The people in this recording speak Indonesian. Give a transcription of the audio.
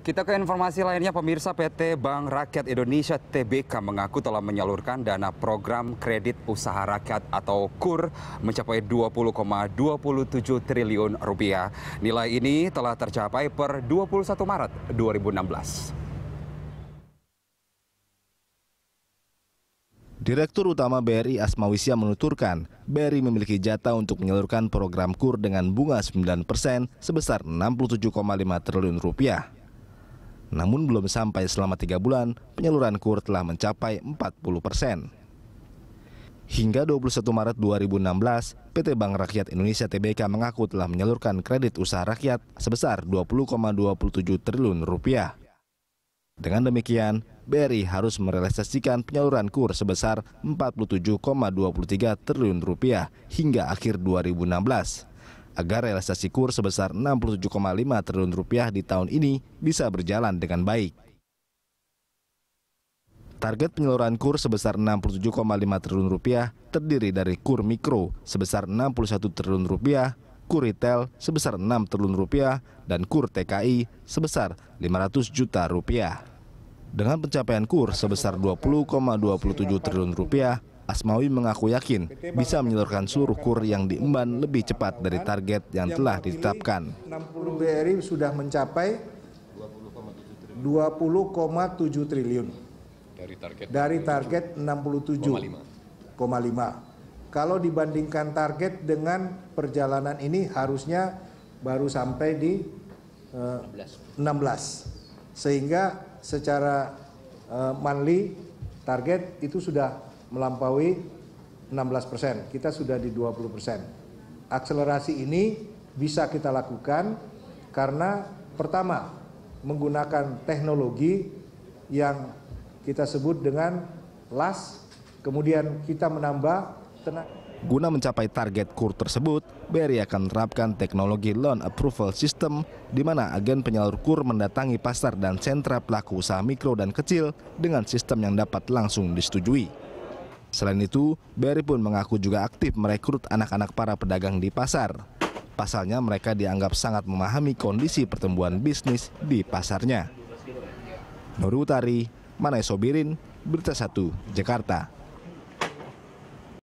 Kita ke informasi lainnya, pemirsa PT Bank Rakyat Indonesia TBK mengaku telah menyalurkan dana program kredit usaha rakyat atau KUR mencapai 20,27 triliun rupiah. Nilai ini telah tercapai per 21 Maret 2016. Direktur Utama BRI Wisya menuturkan, BRI memiliki jatah untuk menyalurkan program KUR dengan bunga 9% sebesar 67,5 triliun rupiah. Namun belum sampai selama tiga bulan, penyaluran KUR telah mencapai 40 persen. Hingga 21 Maret 2016, PT Bank Rakyat Indonesia TBK mengaku telah menyalurkan kredit usaha rakyat sebesar 20,27 triliun rupiah. Dengan demikian, BRI harus merealisasikan penyaluran KUR sebesar 47,23 triliun rupiah hingga akhir 2016 agar realisasi kur sebesar 67,5 triliun rupiah di tahun ini bisa berjalan dengan baik. Target penyaluran kur sebesar 67,5 triliun rupiah terdiri dari kur mikro sebesar 61 triliun rupiah, kur retail sebesar 6 triliun rupiah, dan kur TKI sebesar 500 juta rupiah. Dengan pencapaian kur sebesar 20,27 triliun rupiah, Asmawi mengaku yakin bisa ya, menyalurkan kur yang diemban lebih cepat dari kan target yang telah ditetapkan. 60 BRI sudah mencapai 20,7 triliun dari target dari target 67,5. Kalau dibandingkan target dengan perjalanan ini harusnya baru sampai di uh, eh, 16. Sehingga secara uh, eh, manli target itu sudah melampaui 16 persen. Kita sudah di 20 persen. Akselerasi ini bisa kita lakukan karena pertama menggunakan teknologi yang kita sebut dengan LAS, kemudian kita menambah tenaga. Guna mencapai target kur tersebut, BRI akan menerapkan teknologi Loan Approval System di mana agen penyalur kur mendatangi pasar dan sentra pelaku usaha mikro dan kecil dengan sistem yang dapat langsung disetujui. Selain itu, Berry pun mengaku juga aktif merekrut anak-anak para pedagang di pasar. Pasalnya mereka dianggap sangat memahami kondisi pertumbuhan bisnis di pasarnya. Nur Utari, Manai Sobirin, Berita 1, Jakarta.